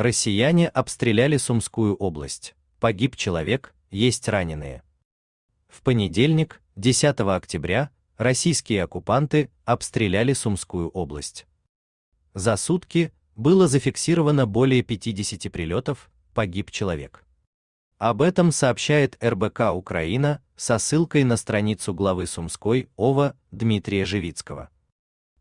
Россияне обстреляли Сумскую область. Погиб человек, есть раненые. В понедельник, 10 октября, российские оккупанты обстреляли Сумскую область. За сутки было зафиксировано более 50 прилетов, погиб человек. Об этом сообщает РБК Украина со ссылкой на страницу главы Сумской ОВА Дмитрия Живицкого.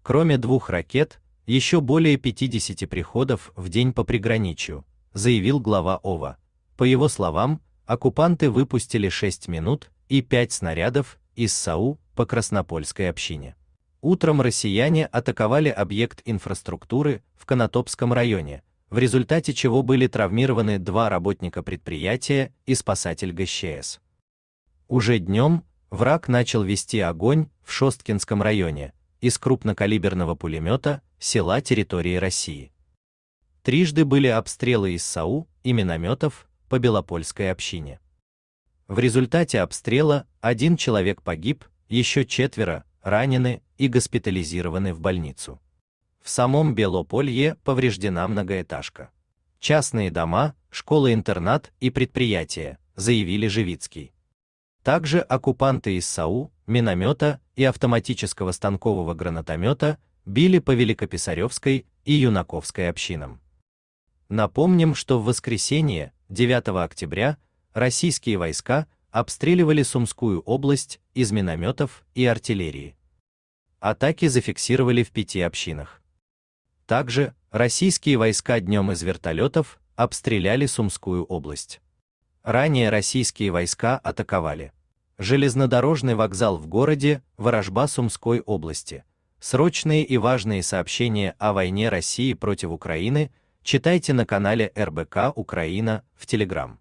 Кроме двух ракет, еще более 50 приходов в день по приграничью, заявил глава ОВА. По его словам, оккупанты выпустили 6 минут и 5 снарядов из САУ по Краснопольской общине. Утром россияне атаковали объект инфраструктуры в Конотопском районе, в результате чего были травмированы два работника предприятия и спасатель ГЧС. Уже днем враг начал вести огонь в Шосткинском районе, из крупнокалиберного пулемета села территории России. Трижды были обстрелы из САУ и минометов по Белопольской общине. В результате обстрела один человек погиб, еще четверо ранены и госпитализированы в больницу. В самом Белополье повреждена многоэтажка. Частные дома, школы-интернат и предприятия, заявили Живицкий. Также оккупанты из САУ, миномета и автоматического станкового гранатомета били по Великописаревской и Юнаковской общинам. Напомним, что в воскресенье, 9 октября, российские войска обстреливали Сумскую область из минометов и артиллерии. Атаки зафиксировали в пяти общинах. Также российские войска днем из вертолетов обстреляли Сумскую область. Ранее российские войска атаковали железнодорожный вокзал в городе Ворожба Сумской области. Срочные и важные сообщения о войне России против Украины читайте на канале РБК Украина в Телеграм.